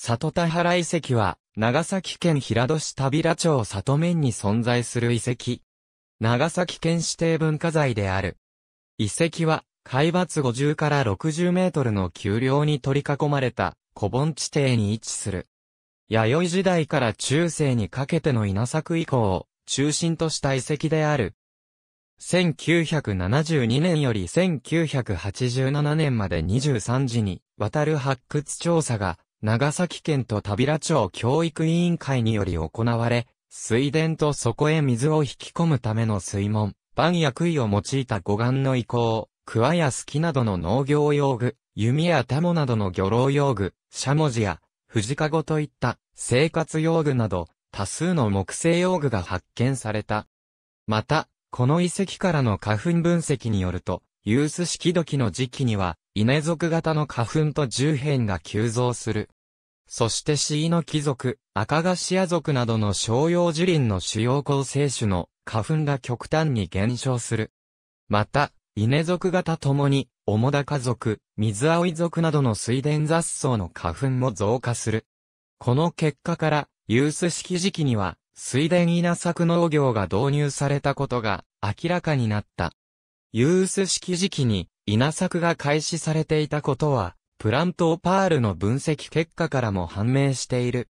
里田原遺跡は、長崎県平戸市田平町里面に存在する遺跡。長崎県指定文化財である。遺跡は、海抜50から60メートルの丘陵に取り囲まれた古盆地底に位置する。弥生時代から中世にかけての稲作以降を中心とした遺跡である。1972年より1987年まで23時にわたる発掘調査が長崎県と田平町教育委員会により行われ、水田とそこへ水を引き込むための水門、番や杭を用いた護岸の遺構、桑や隙などの農業用具、弓やタモなどの漁労用具、しゃもじや、藤かごといった生活用具など、多数の木製用具が発見された。また、この遺跡からの花粉分析によると、ユース式土器の時期には、稲属型の花粉と重変が急増する。そしてシイノキア赤ガシア族などの商用樹林の主要構成種の花粉が極端に減少する。また、稲属型ともに、オモダカ属、水葵族などの水田雑草の花粉も増加する。この結果から、ユース式時期には、水田稲作農業が導入されたことが明らかになった。ユース式時期に稲作が開始されていたことは、プラントオパールの分析結果からも判明している。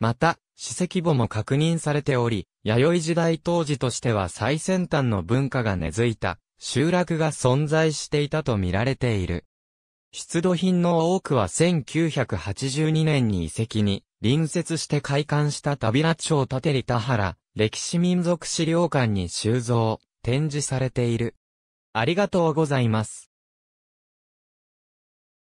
また、史跡簿も確認されており、弥生時代当時としては最先端の文化が根付いた、集落が存在していたと見られている。出土品の多くは1982年に遺跡に隣接して開館した田平町立利田原歴史民族資料館に収蔵、展示されている。ありがとうございます。